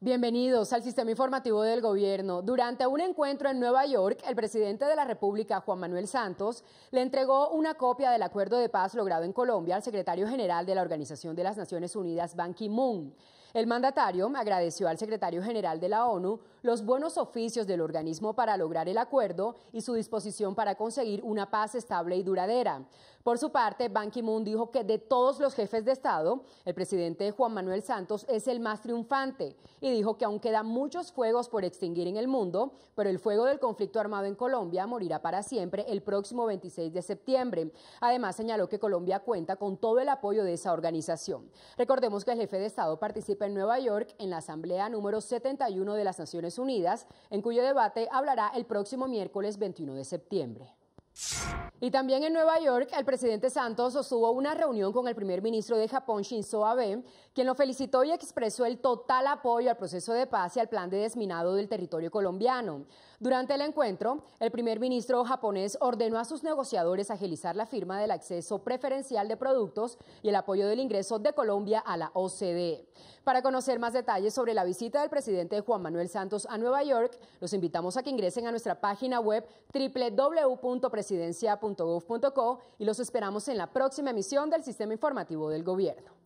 Bienvenidos al sistema informativo del gobierno. Durante un encuentro en Nueva York, el presidente de la República, Juan Manuel Santos, le entregó una copia del acuerdo de paz logrado en Colombia al secretario general de la Organización de las Naciones Unidas, Ban Ki-moon. El mandatario agradeció al secretario general de la ONU los buenos oficios del organismo para lograr el acuerdo y su disposición para conseguir una paz estable y duradera. Por su parte, Ban Ki-moon dijo que de todos los jefes de Estado, el presidente Juan Manuel Santos es el más triunfante y dijo que aún quedan muchos fuegos por extinguir en el mundo, pero el fuego del conflicto armado en Colombia morirá para siempre el próximo 26 de septiembre. Además, señaló que Colombia cuenta con todo el apoyo de esa organización. Recordemos que el jefe de Estado participa Nueva York en la Asamblea número 71 de las Naciones Unidas, en cuyo debate hablará el próximo miércoles 21 de septiembre. Y también en Nueva York, el presidente Santos sostuvo una reunión con el primer ministro de Japón, Shinzo Abe, quien lo felicitó y expresó el total apoyo al proceso de paz y al plan de desminado del territorio colombiano. Durante el encuentro, el primer ministro japonés ordenó a sus negociadores agilizar la firma del acceso preferencial de productos y el apoyo del ingreso de Colombia a la OCDE. Para conocer más detalles sobre la visita del presidente Juan Manuel Santos a Nueva York, los invitamos a que ingresen a nuestra página web www.presidencia.com presidencia.gov.co y los esperamos en la próxima emisión del Sistema Informativo del Gobierno.